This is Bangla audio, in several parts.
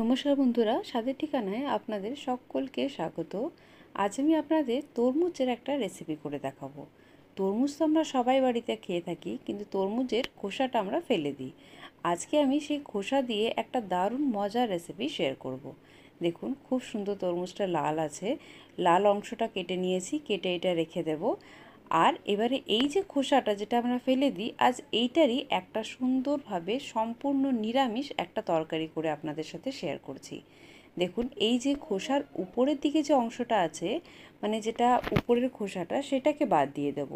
নমস্কার বন্ধুরা স্বাদের ঠিকানায় আপনাদের সকলকে স্বাগত আজ আমি আপনাদের তরমুজের একটা রেসিপি করে দেখাবো তরমুজ তো আমরা সবাই বাড়িতে খেয়ে থাকি কিন্তু তরমুজের খোসাটা আমরা ফেলে দিই আজকে আমি সেই খোসা দিয়ে একটা দারুণ মজার রেসিপি শেয়ার করব। দেখুন খুব সুন্দর তরমুজটা লাল আছে লাল অংশটা কেটে নিয়েছি কেটে এটা রেখে দেব আর এবারে এই যে খোসাটা যেটা আমরা ফেলে দিই আজ এইটারই একটা সুন্দরভাবে সম্পূর্ণ নিরামিষ একটা তরকারি করে আপনাদের সাথে শেয়ার করছি দেখুন এই যে খোসার উপরের দিকে যে অংশটা আছে মানে যেটা উপরের খোসাটা সেটাকে বাদ দিয়ে দেব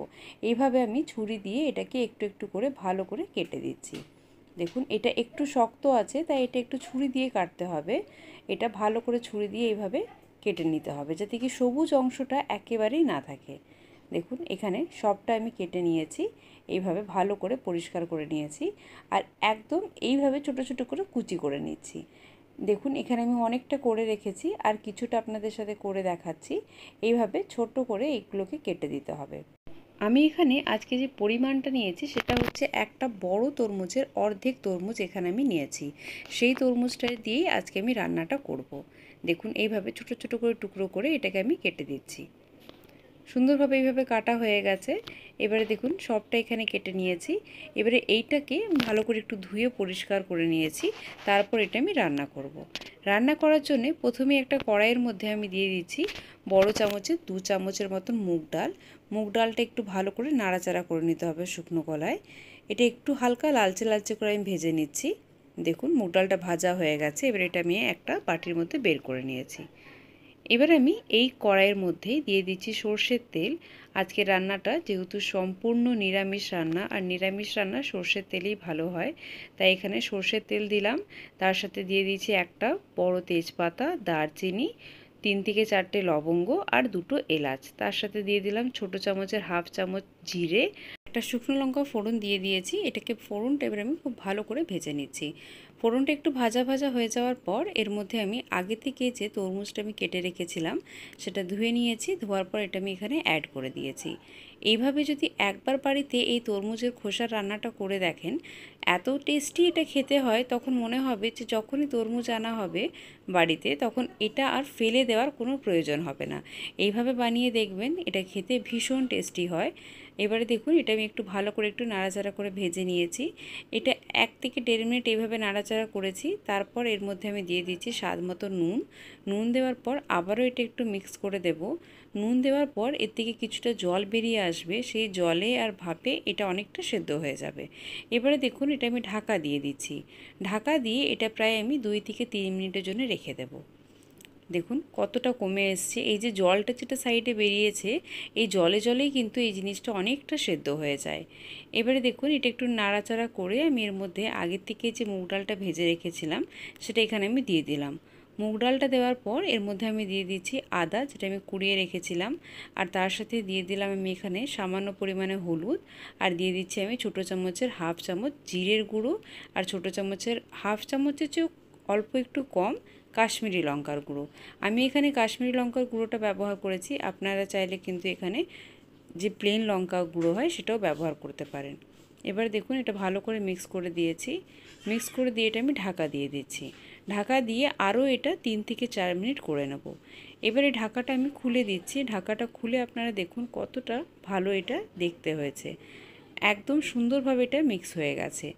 এইভাবে আমি ছুরি দিয়ে এটাকে একটু একটু করে ভালো করে কেটে দিচ্ছি দেখুন এটা একটু শক্ত আছে তাই এটা একটু ছুরি দিয়ে কাটতে হবে এটা ভালো করে ছুরি দিয়ে এইভাবে কেটে নিতে হবে যাতে কি সবুজ অংশটা একেবারেই না থাকে দেখুন এখানে সবটা আমি কেটে নিয়েছি এইভাবে ভালো করে পরিষ্কার করে নিয়েছি আর একদম এইভাবে ছোট ছোট করে কুচি করে নিচ্ছি দেখুন এখানে আমি অনেকটা করে রেখেছি আর কিছুটা আপনাদের সাথে করে দেখাচ্ছি এইভাবে ছোট করে এগুলোকে কেটে দিতে হবে আমি এখানে আজকে যে পরিমাণটা নিয়েছি সেটা হচ্ছে একটা বড় তরমুজের অর্ধেক তরমুজ এখানে আমি নিয়েছি সেই তরমুজটা দিয়েই আজকে আমি রান্নাটা করব। দেখুন এইভাবে ছোট ছোট করে টুকরো করে এটাকে আমি কেটে দিচ্ছি সুন্দরভাবে এইভাবে কাটা হয়ে গেছে এবারে দেখুন সবটা এখানে কেটে নিয়েছি এবারে এইটাকে ভালো করে একটু ধুয়ে পরিষ্কার করে নিয়েছি তারপর এটা আমি রান্না করব। রান্না করার জন্য প্রথমে একটা কড়াইয়ের মধ্যে আমি দিয়ে দিচ্ছি বড় চামচে দু চামচের মতন মুগ ডাল মুগ ডালটা একটু ভালো করে নাড়াচাড়া করে নিতে হবে শুকনো কলায় এটা একটু হালকা লালচে লালচে করে আমি ভেজে নিচ্ছি দেখুন মুগ ডালটা ভাজা হয়ে গেছে এবার এটা আমি একটা বাটির মধ্যে বের করে নিয়েছি এবার আমি এই কড়াইয়ের মধ্যে দিয়ে দিচ্ছি সর্ষের তেল আজকে রান্নাটা যেহেতু সম্পূর্ণ নিরামিষ রান্না আর নিরামিষ রান্না সর্ষের তেলেই ভালো হয় তাই এখানে সর্ষের তেল দিলাম তার সাথে দিয়ে দিচ্ছি একটা বড় তেজপাতা দারচিনি তিন থেকে চারটে লবঙ্গ আর দুটো এলাচ তার সাথে দিয়ে দিলাম ছোট চামচের হাফ চামচ জিরে একটা শুকনো লঙ্কা ফোড়ন দিয়ে দিয়েছি এটাকে ফোড়নটা এবার আমি খুব ভালো করে ভেজে নিচ্ছি ফোড়নটা একটু ভাজা ভাজা হয়ে যাওয়ার পর এর মধ্যে আমি আগে থেকে যে তরমুজটা আমি কেটে রেখেছিলাম সেটা ধুয়ে নিয়েছি ধোয়ার পর এটা আমি এখানে অ্যাড করে দিয়েছি এইভাবে যদি একবার বাড়িতে এই তরমুজের খোসার রান্নাটা করে দেখেন এত টেস্টি এটা খেতে হয় তখন মনে হবে যে যখনই তরমুজ আনা হবে বাড়িতে তখন এটা আর ফেলে দেওয়ার কোনো প্রয়োজন হবে না এইভাবে বানিয়ে দেখবেন এটা খেতে ভীষণ টেস্টি হয় এবারে দেখুন এটা আমি একটু ভালো করে একটু নাড়াচাড়া করে ভেজে নিয়েছি এটা এক থেকে দেড় মিনিট এইভাবে নাড়াচাড়া নাড়াচাড়া করেছি তারপর এর মধ্যে আমি দিয়ে দিচ্ছি স্বাদ মতো নুন নুন দেওয়ার পর আবারও এটা একটু মিক্স করে দেব নুন দেওয়ার পর এর থেকে কিছুটা জল বেরিয়ে আসবে সেই জলে আর ভাপে এটা অনেকটা সেদ্ধ হয়ে যাবে এবারে দেখুন এটা আমি ঢাকা দিয়ে দিচ্ছি ঢাকা দিয়ে এটা প্রায় আমি দুই থেকে তিন মিনিটের জন্য রেখে দেবো দেখুন কতটা কমে এসছে এই যে জলটা যেটা সাইডে বেরিয়েছে এই জলে জলেই কিন্তু এই জিনিসটা অনেকটা সেদ্ধ হয়ে যায় এবারে দেখুন এটা একটু নাড়াচাড়া করে আমি এর মধ্যে আগের থেকে যে মুগ ডালটা ভেজে রেখেছিলাম সেটা এখানে আমি দিয়ে দিলাম মুগ ডালটা দেওয়ার পর এর মধ্যে আমি দিয়ে দিচ্ছি আদা যেটা আমি কুড়িয়ে রেখেছিলাম আর তার সাথে দিয়ে দিলাম আমি এখানে সামান্য পরিমাণে হলুদ আর দিয়ে দিচ্ছি আমি ছোটো চামচের হাফ চামচ জিরের গুঁড়ো আর ছোটো চামচের হাফ চামচের চেয়েও অল্প একটু কম কাশ্মীরি লঙ্কার গুঁড়ো আমি এখানে কাশ্মীরি লঙ্কার গুঁড়োটা ব্যবহার করেছি আপনারা চাইলে কিন্তু এখানে যে প্লেন লঙ্কা গুঁড়ো হয় সেটাও ব্যবহার করতে পারেন এবার দেখুন এটা ভালো করে মিক্স করে দিয়েছি মিক্স করে দিয়ে এটা আমি ঢাকা দিয়ে দিচ্ছি ঢাকা দিয়ে আরও এটা তিন থেকে চার মিনিট করে নেব এবার এই ঢাকাটা আমি খুলে দিচ্ছি ঢাকাটা খুলে আপনারা দেখুন কতটা ভালো এটা দেখতে হয়েছে একদম সুন্দরভাবে এটা মিক্স হয়ে গেছে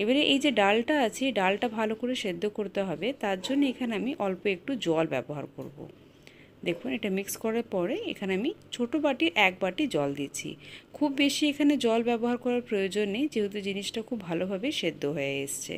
এবারে এই যে ডালটা আছে ডালটা ভালো করে সেদ্ধ করতে হবে তার জন্য এখানে আমি অল্প একটু জল ব্যবহার করব। দেখুন এটা মিক্স করার পরে এখানে আমি ছোট বাটির এক বাটি জল দিচ্ছি খুব বেশি এখানে জল ব্যবহার করার প্রয়োজন নেই যেহেতু জিনিসটা খুব ভালোভাবে সেদ্ধ হয়ে এসছে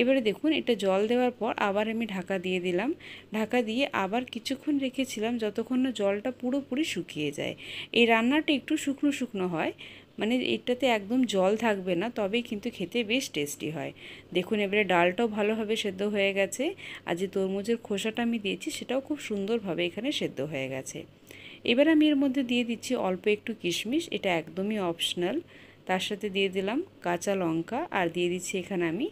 এবারে দেখুন এটা জল দেওয়ার পর আবার আমি ঢাকা দিয়ে দিলাম ঢাকা দিয়ে আবার কিছুক্ষণ রেখেছিলাম যতক্ষণ না জলটা পুরোপুরি শুকিয়ে যায় এই রান্নাটা একটু শুকনো শুকনো হয় মানে এটাতে একদম জল থাকবে না তবেই কিন্তু খেতে বেশ টেস্টি হয় দেখুন এবারে ডালটাও ভালোভাবে সেদ্ধ হয়ে গেছে আর যে তরমুজের খোসাটা আমি দিয়েছি সেটাও খুব সুন্দরভাবে এখানে সেদ্ধ হয়ে গেছে এবার আমি এর মধ্যে দিয়ে দিচ্ছি অল্প একটু কিশমিশ এটা একদমই অপশনাল তার সাথে দিয়ে দিলাম কাঁচা লঙ্কা আর দিয়ে দিচ্ছি এখানে আমি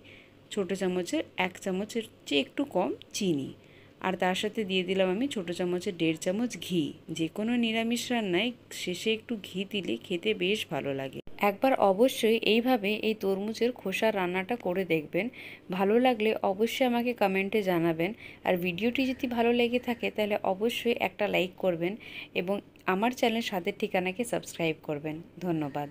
ছোটো চামচের এক চামচের চেয়ে একটু কম চিনি আর তার সাথে দিয়ে দিলাম আমি ছোটো চামচে দেড় চামচ ঘি যে কোনো নিরামিষ রান্নায় শেষে একটু ঘি দিলে খেতে বেশ ভালো লাগে একবার অবশ্যই এইভাবে এই তরমুজের খোসা রান্নাটা করে দেখবেন ভালো লাগলে অবশ্যই আমাকে কমেন্টে জানাবেন আর ভিডিওটি যদি ভালো লেগে থাকে তাহলে অবশ্যই একটা লাইক করবেন এবং আমার চ্যানেল স্বাদের ঠিকানাকে সাবস্ক্রাইব করবেন ধন্যবাদ